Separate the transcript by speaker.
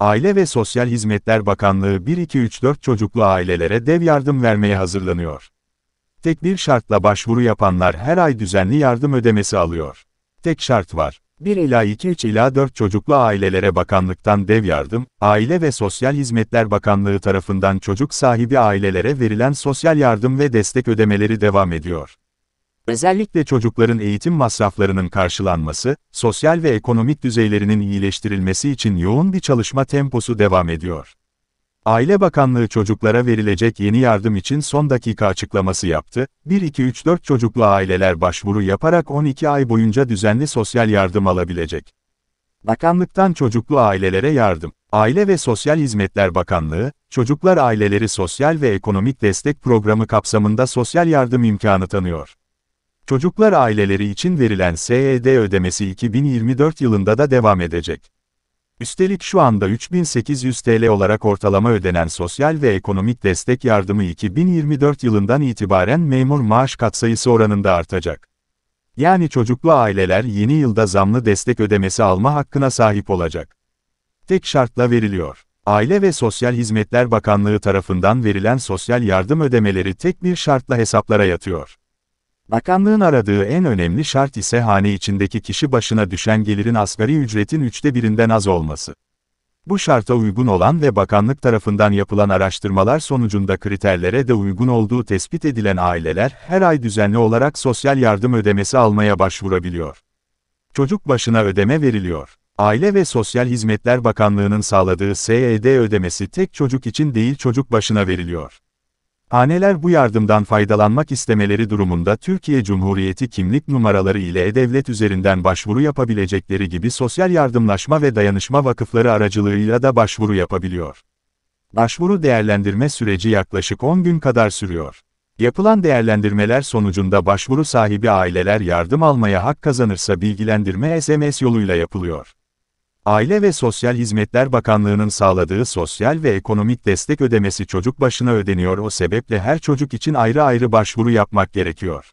Speaker 1: Aile ve Sosyal Hizmetler Bakanlığı 1-2-3-4 çocuklu ailelere dev yardım vermeye hazırlanıyor. Tek bir şartla başvuru yapanlar her ay düzenli yardım ödemesi alıyor. Tek şart var. 1 ila 2 3 ila 4 çocuklu ailelere bakanlıktan dev yardım, Aile ve Sosyal Hizmetler Bakanlığı tarafından çocuk sahibi ailelere verilen sosyal yardım ve destek ödemeleri devam ediyor. Özellikle çocukların eğitim masraflarının karşılanması, sosyal ve ekonomik düzeylerinin iyileştirilmesi için yoğun bir çalışma temposu devam ediyor. Aile Bakanlığı çocuklara verilecek yeni yardım için son dakika açıklaması yaptı. 1-2-3-4 çocuklu aileler başvuru yaparak 12 ay boyunca düzenli sosyal yardım alabilecek. Bakanlıktan çocuklu ailelere yardım. Aile ve Sosyal Hizmetler Bakanlığı, Çocuklar Aileleri Sosyal ve Ekonomik Destek Programı kapsamında sosyal yardım imkanı tanıyor. Çocuklar aileleri için verilen SED ödemesi 2024 yılında da devam edecek. Üstelik şu anda 3800 TL olarak ortalama ödenen sosyal ve ekonomik destek yardımı 2024 yılından itibaren memur maaş katsayısı oranında artacak. Yani çocuklu aileler yeni yılda zamlı destek ödemesi alma hakkına sahip olacak. Tek şartla veriliyor. Aile ve Sosyal Hizmetler Bakanlığı tarafından verilen sosyal yardım ödemeleri tek bir şartla hesaplara yatıyor. Bakanlığın aradığı en önemli şart ise hane içindeki kişi başına düşen gelirin asgari ücretin üçte birinden az olması. Bu şarta uygun olan ve bakanlık tarafından yapılan araştırmalar sonucunda kriterlere de uygun olduğu tespit edilen aileler her ay düzenli olarak sosyal yardım ödemesi almaya başvurabiliyor. Çocuk başına ödeme veriliyor. Aile ve Sosyal Hizmetler Bakanlığı'nın sağladığı SED ödemesi tek çocuk için değil çocuk başına veriliyor. Haneler bu yardımdan faydalanmak istemeleri durumunda Türkiye Cumhuriyeti kimlik numaraları ile e-devlet üzerinden başvuru yapabilecekleri gibi sosyal yardımlaşma ve dayanışma vakıfları aracılığıyla da başvuru yapabiliyor. Başvuru değerlendirme süreci yaklaşık 10 gün kadar sürüyor. Yapılan değerlendirmeler sonucunda başvuru sahibi aileler yardım almaya hak kazanırsa bilgilendirme SMS yoluyla yapılıyor. Aile ve Sosyal Hizmetler Bakanlığı'nın sağladığı sosyal ve ekonomik destek ödemesi çocuk başına ödeniyor o sebeple her çocuk için ayrı ayrı başvuru yapmak gerekiyor.